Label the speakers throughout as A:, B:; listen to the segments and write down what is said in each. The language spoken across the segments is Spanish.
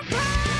A: my pain!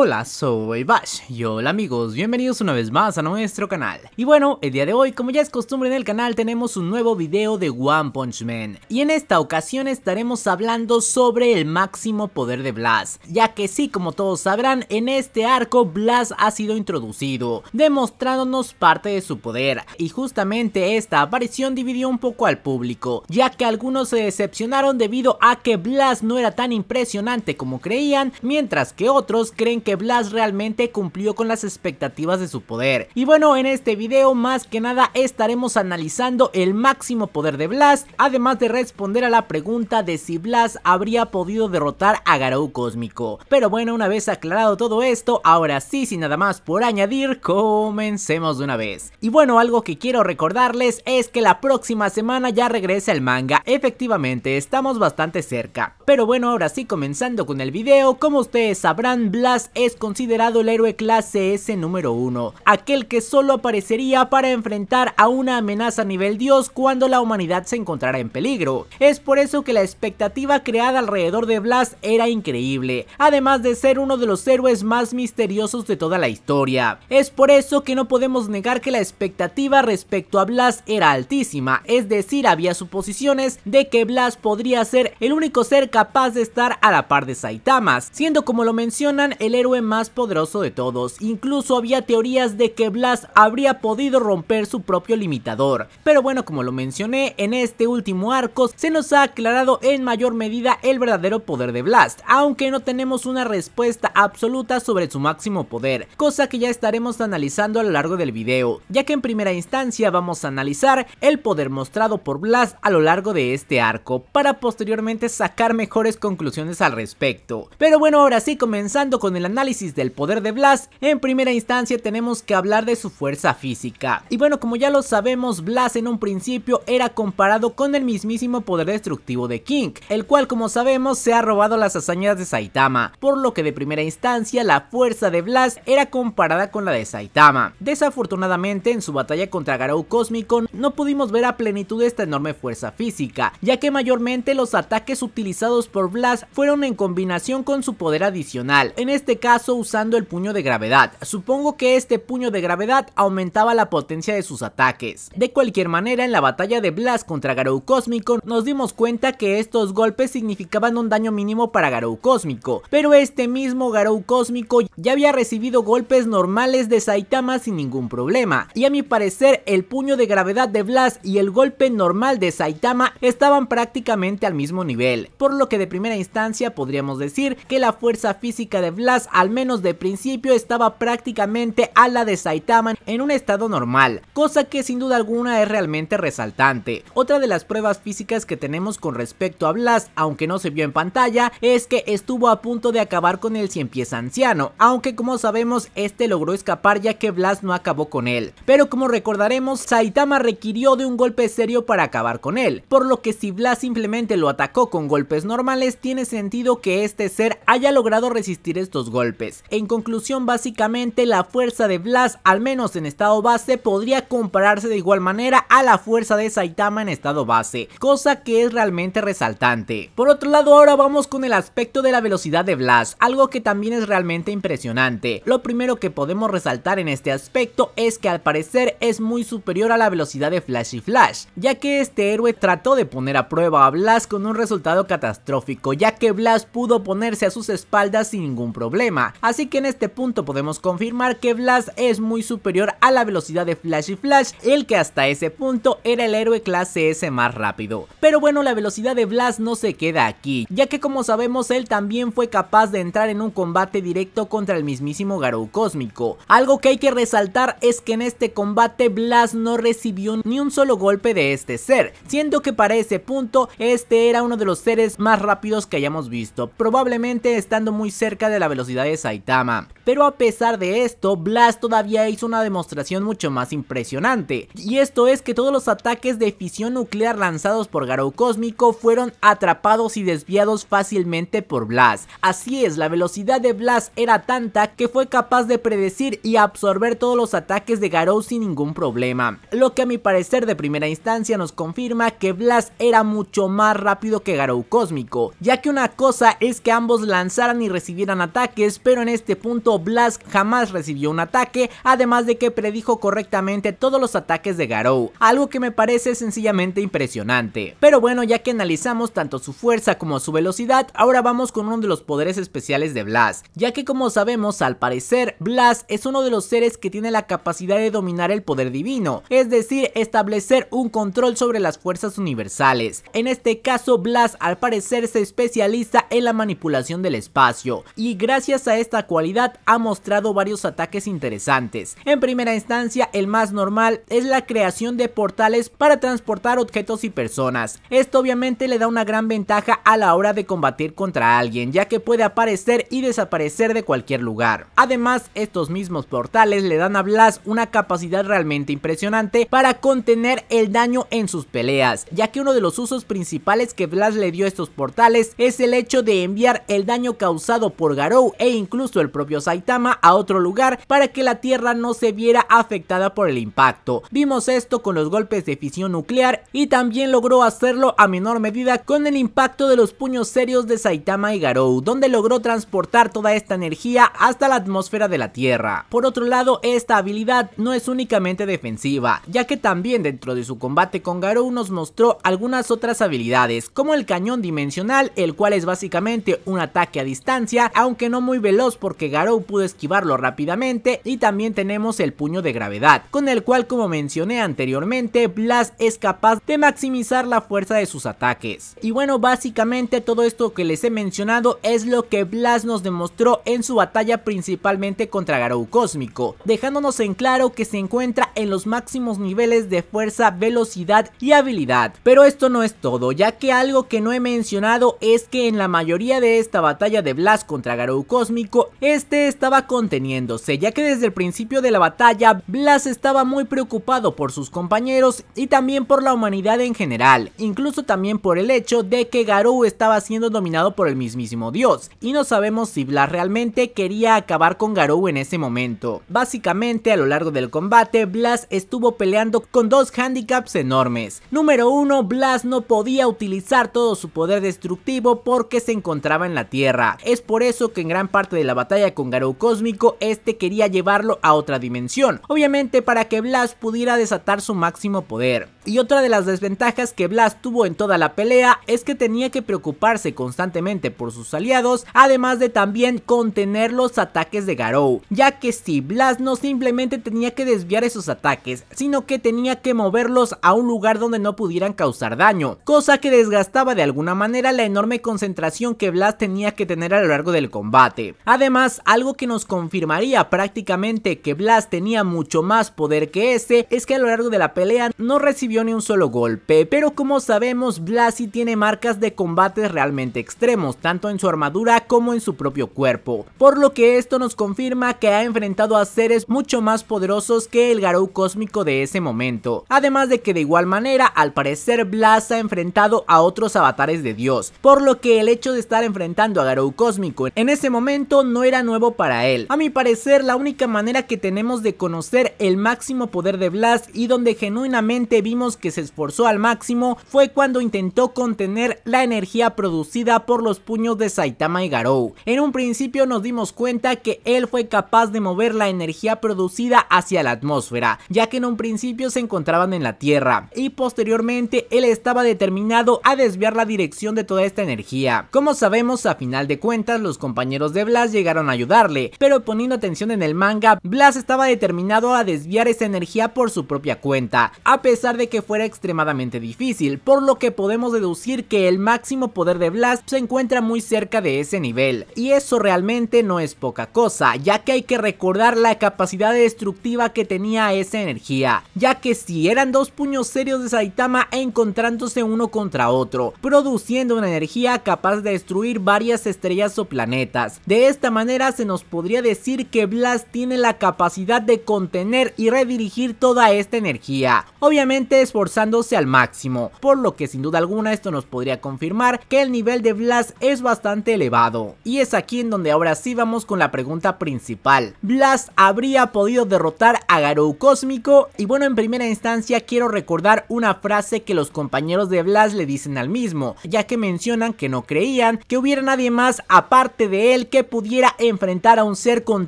A: Hola, soy Bash y hola amigos, bienvenidos una vez más a nuestro canal. Y bueno, el día de hoy, como ya es costumbre en el canal, tenemos un nuevo video de One Punch Man. Y en esta ocasión estaremos hablando sobre el máximo poder de Blast, ya que sí, como todos sabrán, en este arco Blast ha sido introducido, demostrándonos parte de su poder. Y justamente esta aparición dividió un poco al público, ya que algunos se decepcionaron debido a que Blast no era tan impresionante como creían, mientras que otros creen que que Blas realmente cumplió con las expectativas de su poder. Y bueno, en este video más que nada estaremos analizando el máximo poder de Blas, además de responder a la pregunta de si Blas habría podido derrotar a Garou Cósmico. Pero bueno, una vez aclarado todo esto, ahora sí, sin nada más por añadir, comencemos de una vez. Y bueno, algo que quiero recordarles es que la próxima semana ya regresa el manga, efectivamente, estamos bastante cerca. Pero bueno, ahora sí, comenzando con el video, como ustedes sabrán, Blas es considerado el héroe clase S número 1, aquel que solo aparecería para enfrentar a una amenaza a nivel dios cuando la humanidad se encontrara en peligro. Es por eso que la expectativa creada alrededor de Blast era increíble, además de ser uno de los héroes más misteriosos de toda la historia. Es por eso que no podemos negar que la expectativa respecto a Blast era altísima, es decir, había suposiciones de que Blast podría ser el único ser capaz de estar a la par de Saitamas siendo como lo mencionan el héroe más poderoso de todos. Incluso había teorías de que Blast habría podido romper su propio limitador. Pero bueno, como lo mencioné, en este último arco se nos ha aclarado en mayor medida el verdadero poder de Blast, aunque no tenemos una respuesta absoluta sobre su máximo poder, cosa que ya estaremos analizando a lo largo del video, ya que en primera instancia vamos a analizar el poder mostrado por Blast a lo largo de este arco, para posteriormente sacar mejores conclusiones al respecto. Pero bueno, ahora sí, comenzando con el análisis del poder de Blast, en primera instancia tenemos que hablar de su fuerza física. Y bueno, como ya lo sabemos, Blast en un principio era comparado con el mismísimo poder destructivo de King, el cual como sabemos se ha robado las hazañas de Saitama, por lo que de primera instancia la fuerza de Blast era comparada con la de Saitama. Desafortunadamente en su batalla contra Garou Cósmico no pudimos ver a plenitud esta enorme fuerza física, ya que mayormente los ataques utilizados por Blast fueron en combinación con su poder adicional, en este caso usando el puño de gravedad. Supongo que este puño de gravedad aumentaba la potencia de sus ataques. De cualquier manera, en la batalla de Blast contra Garou Cósmico, nos dimos cuenta que estos golpes significaban un daño mínimo para Garou Cósmico, pero este mismo Garou Cósmico ya había recibido golpes normales de Saitama sin ningún problema, y a mi parecer el puño de gravedad de Blast y el golpe normal de Saitama estaban prácticamente al mismo nivel, por lo que de primera instancia podríamos decir que la fuerza física de Blast al menos de principio, estaba prácticamente a la de Saitama en un estado normal, cosa que sin duda alguna es realmente resaltante. Otra de las pruebas físicas que tenemos con respecto a Blast, aunque no se vio en pantalla, es que estuvo a punto de acabar con el cien pies anciano, aunque como sabemos este logró escapar ya que Blast no acabó con él. Pero como recordaremos, Saitama requirió de un golpe serio para acabar con él, por lo que si Blast simplemente lo atacó con golpes normales, tiene sentido que este ser haya logrado resistir estos golpes golpes. En conclusión, básicamente la fuerza de Blast, al menos en estado base, podría compararse de igual manera a la fuerza de Saitama en estado base, cosa que es realmente resaltante. Por otro lado, ahora vamos con el aspecto de la velocidad de Blast, algo que también es realmente impresionante. Lo primero que podemos resaltar en este aspecto es que al parecer es muy superior a la velocidad de Flash y Flash, ya que este héroe trató de poner a prueba a Blast con un resultado catastrófico, ya que Blast pudo ponerse a sus espaldas sin ningún problema Así que en este punto podemos confirmar que Blast es muy superior a la velocidad de Flash y Flash, el que hasta ese punto era el héroe clase S más rápido. Pero bueno, la velocidad de Blast no se queda aquí, ya que como sabemos él también fue capaz de entrar en un combate directo contra el mismísimo Garou Cósmico. Algo que hay que resaltar es que en este combate Blast no recibió ni un solo golpe de este ser, siendo que para ese punto este era uno de los seres más rápidos que hayamos visto, probablemente estando muy cerca de la velocidad de Saitama. Pero a pesar de esto, Blast todavía hizo una demostración mucho más impresionante, y esto es que todos los ataques de fisión nuclear lanzados por Garou Cósmico fueron atrapados y desviados fácilmente por Blast. Así es, la velocidad de Blast era tanta que fue capaz de predecir y absorber todos los ataques de Garou sin ningún problema, lo que a mi parecer de primera instancia nos confirma que Blast era mucho más rápido que Garou Cósmico, ya que una cosa es que ambos lanzaran y recibieran ataques pero en este punto Blast jamás recibió un ataque, además de que predijo correctamente todos los ataques de Garou, algo que me parece sencillamente impresionante. Pero bueno, ya que analizamos tanto su fuerza como su velocidad, ahora vamos con uno de los poderes especiales de Blast, ya que como sabemos, al parecer, Blast es uno de los seres que tiene la capacidad de dominar el poder divino, es decir, establecer un control sobre las fuerzas universales. En este caso, Blast al parecer se especializa en la manipulación del espacio, y gracias gracias a esta cualidad ha mostrado varios ataques interesantes. En primera instancia, el más normal es la creación de portales para transportar objetos y personas. Esto obviamente le da una gran ventaja a la hora de combatir contra alguien, ya que puede aparecer y desaparecer de cualquier lugar. Además, estos mismos portales le dan a Blast una capacidad realmente impresionante para contener el daño en sus peleas, ya que uno de los usos principales que Blast le dio a estos portales es el hecho de enviar el daño causado por Garou e incluso el propio Saitama a otro lugar para que la Tierra no se viera afectada por el impacto. Vimos esto con los golpes de fisión nuclear y también logró hacerlo a menor medida con el impacto de los puños serios de Saitama y Garou, donde logró transportar toda esta energía hasta la atmósfera de la Tierra. Por otro lado, esta habilidad no es únicamente defensiva, ya que también dentro de su combate con Garou nos mostró algunas otras habilidades, como el cañón dimensional, el cual es básicamente un ataque a distancia, aunque no muy veloz porque Garou pudo esquivarlo rápidamente y también tenemos el puño de gravedad, con el cual como mencioné anteriormente, Blast es capaz de maximizar la fuerza de sus ataques. Y bueno, básicamente todo esto que les he mencionado es lo que Blast nos demostró en su batalla principalmente contra Garou Cósmico, dejándonos en claro que se encuentra en los máximos niveles de fuerza, velocidad y habilidad. Pero esto no es todo, ya que algo que no he mencionado es que en la mayoría de esta batalla de Blast contra Garou Cósmico, cósmico, este estaba conteniéndose, ya que desde el principio de la batalla, Blas estaba muy preocupado por sus compañeros y también por la humanidad en general, incluso también por el hecho de que Garou estaba siendo dominado por el mismísimo dios, y no sabemos si Blas realmente quería acabar con Garou en ese momento. Básicamente, a lo largo del combate, Blas estuvo peleando con dos handicaps enormes. Número uno Blas no podía utilizar todo su poder destructivo porque se encontraba en la Tierra. Es por eso que en gran parte de la batalla con Garou Cósmico, este quería llevarlo a otra dimensión, obviamente para que Blast pudiera desatar su máximo poder. Y otra de las desventajas que Blast tuvo en toda la pelea es que tenía que preocuparse constantemente por sus aliados, además de también contener los ataques de Garou, ya que si Blast no simplemente tenía que desviar esos ataques, sino que tenía que moverlos a un lugar donde no pudieran causar daño, cosa que desgastaba de alguna manera la enorme concentración que Blast tenía que tener a lo largo del combate. Además, algo que nos confirmaría prácticamente que Blast tenía mucho más poder que ese, es que a lo largo de la pelea no recibió ni un solo golpe, pero como sabemos Blasi tiene marcas de combates realmente extremos, tanto en su armadura como en su propio cuerpo, por lo que esto nos confirma que ha enfrentado a seres mucho más poderosos que el Garou cósmico de ese momento, además de que de igual manera al parecer Blas ha enfrentado a otros avatares de Dios, por lo que el hecho de estar enfrentando a Garou cósmico en ese momento no era nuevo para él. A mi parecer la única manera que tenemos de conocer el máximo poder de Blas y donde genuinamente vimos que se esforzó al máximo fue cuando intentó contener la energía producida por los puños de Saitama y Garou. En un principio nos dimos cuenta que él fue capaz de mover la energía producida hacia la atmósfera, ya que en un principio se encontraban en la Tierra, y posteriormente él estaba determinado a desviar la dirección de toda esta energía. Como sabemos, a final de cuentas, los compañeros de Blas llegaron a ayudarle, pero poniendo atención en el manga, Blas estaba determinado a desviar esa energía por su propia cuenta, a pesar de que fuera extremadamente difícil, por lo que podemos deducir que el máximo poder de Blast se encuentra muy cerca de ese nivel, y eso realmente no es poca cosa, ya que hay que recordar la capacidad destructiva que tenía esa energía, ya que si eran dos puños serios de Saitama encontrándose uno contra otro, produciendo una energía capaz de destruir varias estrellas o planetas. De esta manera se nos podría decir que Blast tiene la capacidad de contener y redirigir toda esta energía. Obviamente esforzándose al máximo, por lo que sin duda alguna esto nos podría confirmar que el nivel de Blas es bastante elevado. Y es aquí en donde ahora sí vamos con la pregunta principal. Blas habría podido derrotar a Garou Cósmico y bueno en primera instancia quiero recordar una frase que los compañeros de Blas le dicen al mismo, ya que mencionan que no creían que hubiera nadie más aparte de él que pudiera enfrentar a un ser con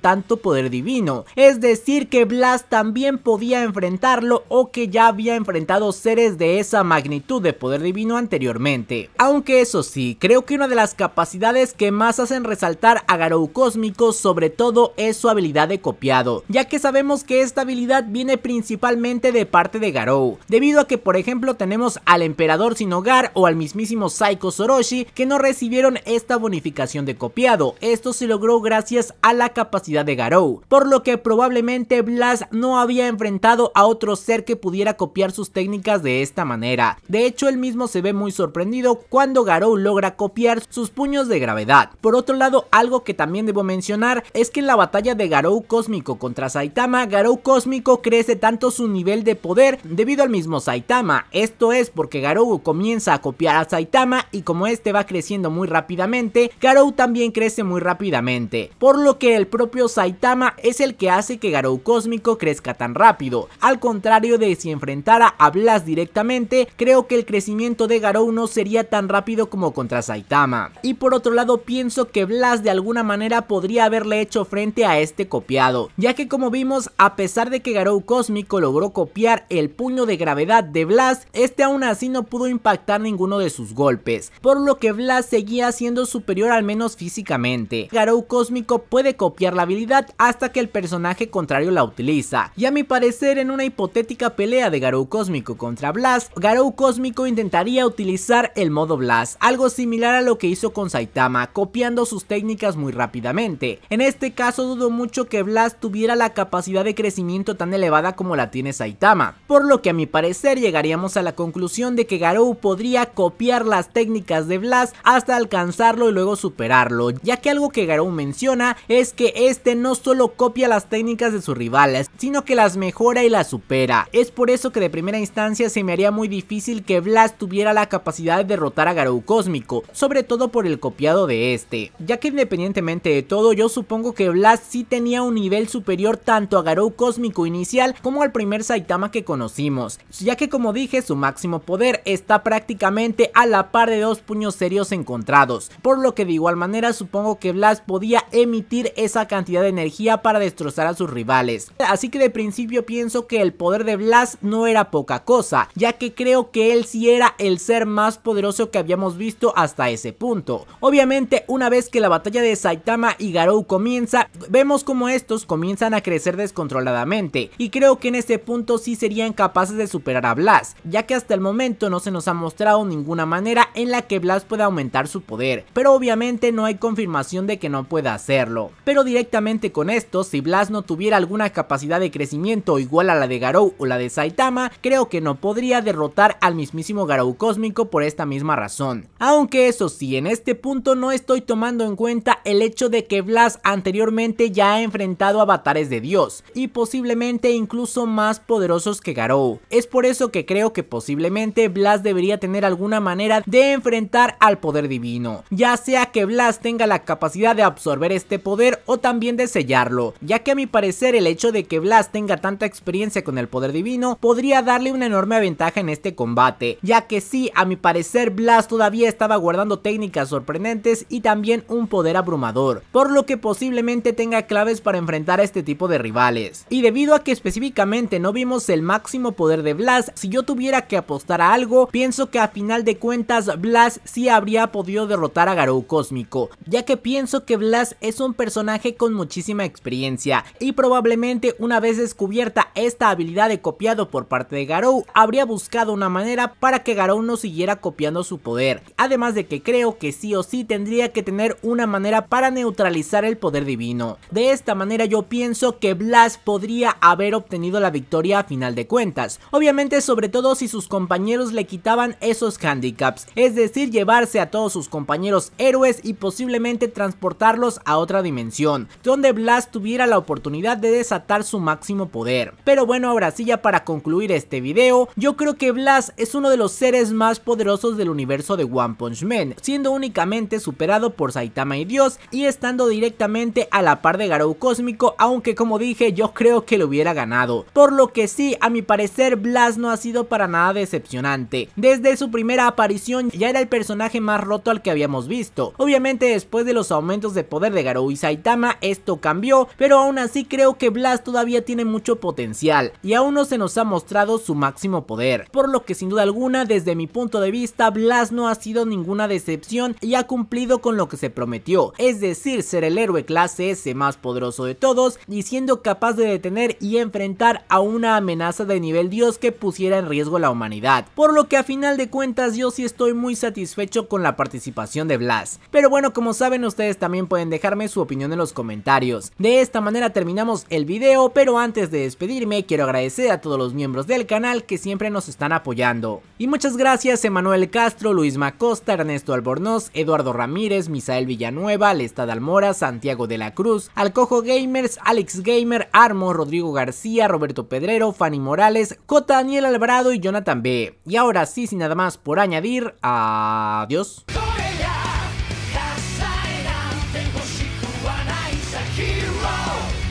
A: tanto poder divino, es decir que Blas también podía enfrentarlo o que ya había enfrentado seres de esa magnitud de poder divino anteriormente. Aunque eso sí, creo que una de las capacidades que más hacen resaltar a Garou Cósmico sobre todo es su habilidad de copiado, ya que sabemos que esta habilidad viene principalmente de parte de Garou, debido a que por ejemplo tenemos al emperador sin hogar o al mismísimo Saiko Soroshi que no recibieron esta bonificación de copiado, esto se logró gracias a la capacidad de Garou, por lo que probablemente Blas no había enfrentado a otro ser que pudiera copiar sus técnicas de esta manera. De hecho, él mismo se ve muy sorprendido cuando Garou logra copiar sus puños de gravedad. Por otro lado, algo que también debo mencionar es que en la batalla de Garou Cósmico contra Saitama, Garou Cósmico crece tanto su nivel de poder debido al mismo Saitama. Esto es porque Garou comienza a copiar a Saitama y como este va creciendo muy rápidamente, Garou también crece muy rápidamente. Por lo que el propio Saitama es el que hace que Garou Cósmico crezca tan rápido, al contrario de si enfrentara a Blas directamente, creo que el crecimiento de Garou no sería tan rápido como contra Saitama. Y por otro lado pienso que Blas de alguna manera podría haberle hecho frente a este copiado, ya que como vimos a pesar de que Garou Cósmico logró copiar el puño de gravedad de Blas, este aún así no pudo impactar ninguno de sus golpes, por lo que Blas seguía siendo superior al menos físicamente. Garou Cósmico puede copiar la habilidad hasta que el personaje contrario la utiliza, y a mi parecer en una hipotética pelea de Garou Cósmico contra Blast, Garou Cósmico intentaría utilizar el modo Blast, algo similar a lo que hizo con Saitama, copiando sus técnicas muy rápidamente. En este caso dudo mucho que Blast tuviera la capacidad de crecimiento tan elevada como la tiene Saitama, por lo que a mi parecer llegaríamos a la conclusión de que Garou podría copiar las técnicas de Blast hasta alcanzarlo y luego superarlo, ya que algo que Garou menciona es que este no solo copia las técnicas de sus rivales, sino que las mejora y las supera. Es por eso que de primera instancia se me haría muy difícil que Blast tuviera la capacidad de derrotar a Garou Cósmico, sobre todo por el copiado de este, ya que independientemente de todo yo supongo que Blast sí tenía un nivel superior tanto a Garou Cósmico inicial como al primer Saitama que conocimos, ya que como dije su máximo poder está prácticamente a la par de dos puños serios encontrados, por lo que de igual manera supongo que Blast podía emitir esa cantidad de energía para destrozar a sus rivales, así que de principio pienso que el poder de Blast no era poco cosa, ya que creo que él sí era el ser más poderoso que habíamos visto hasta ese punto. Obviamente, una vez que la batalla de Saitama y Garou comienza, vemos como estos comienzan a crecer descontroladamente, y creo que en este punto sí serían capaces de superar a Blast, ya que hasta el momento no se nos ha mostrado ninguna manera en la que Blast pueda aumentar su poder, pero obviamente no hay confirmación de que no pueda hacerlo. Pero directamente con esto, si Blast no tuviera alguna capacidad de crecimiento igual a la de Garou o la de Saitama, creo que no podría derrotar al mismísimo Garou Cósmico por esta misma razón. Aunque eso sí, en este punto no estoy tomando en cuenta el hecho de que Blas anteriormente ya ha enfrentado avatares de Dios y posiblemente incluso más poderosos que Garou. Es por eso que creo que posiblemente Blas debería tener alguna manera de enfrentar al poder divino, ya sea que Blas tenga la capacidad de absorber este poder o también de sellarlo, ya que a mi parecer el hecho de que Blas tenga tanta experiencia con el poder divino podría dar una enorme ventaja en este combate, ya que sí, a mi parecer Blast todavía estaba guardando técnicas sorprendentes y también un poder abrumador, por lo que posiblemente tenga claves para enfrentar a este tipo de rivales. Y debido a que específicamente no vimos el máximo poder de Blast, si yo tuviera que apostar a algo, pienso que a final de cuentas Blast sí habría podido derrotar a Garou Cósmico, ya que pienso que Blast es un personaje con muchísima experiencia y probablemente una vez descubierta esta habilidad de copiado por parte de Garou habría buscado una manera para que Garou no siguiera copiando su poder, además de que creo que sí o sí tendría que tener una manera para neutralizar el poder divino. De esta manera yo pienso que Blast podría haber obtenido la victoria a final de cuentas, obviamente sobre todo si sus compañeros le quitaban esos handicaps, es decir llevarse a todos sus compañeros héroes y posiblemente transportarlos a otra dimensión, donde Blast tuviera la oportunidad de desatar su máximo poder. Pero bueno ahora sí ya para concluir este video, yo creo que Blast es uno de los seres más poderosos del universo de One Punch Man, siendo únicamente superado por Saitama y Dios y estando directamente a la par de Garou Cósmico, aunque como dije yo creo que lo hubiera ganado. Por lo que sí, a mi parecer Blast no ha sido para nada decepcionante. Desde su primera aparición ya era el personaje más roto al que habíamos visto. Obviamente después de los aumentos de poder de Garou y Saitama esto cambió, pero aún así creo que Blast todavía tiene mucho potencial y aún no se nos ha mostrado su su máximo poder, por lo que sin duda alguna desde mi punto de vista Blas no ha sido ninguna decepción y ha cumplido con lo que se prometió, es decir ser el héroe clase S más poderoso de todos y siendo capaz de detener y enfrentar a una amenaza de nivel dios que pusiera en riesgo la humanidad, por lo que a final de cuentas yo sí estoy muy satisfecho con la participación de Blas, pero bueno como saben ustedes también pueden dejarme su opinión en los comentarios, de esta manera terminamos el video pero antes de despedirme quiero agradecer a todos los miembros del canal que siempre nos están apoyando. Y muchas gracias Emanuel Castro, Luis Macosta, Ernesto Albornoz, Eduardo Ramírez, Misael Villanueva, Lestad Almora, Santiago de la Cruz, Alcojo Gamers, Alex Gamer, Armo, Rodrigo García, Roberto Pedrero, Fanny Morales, Cota Daniel Alvarado y Jonathan B. Y ahora sí, sin nada más por añadir, adiós.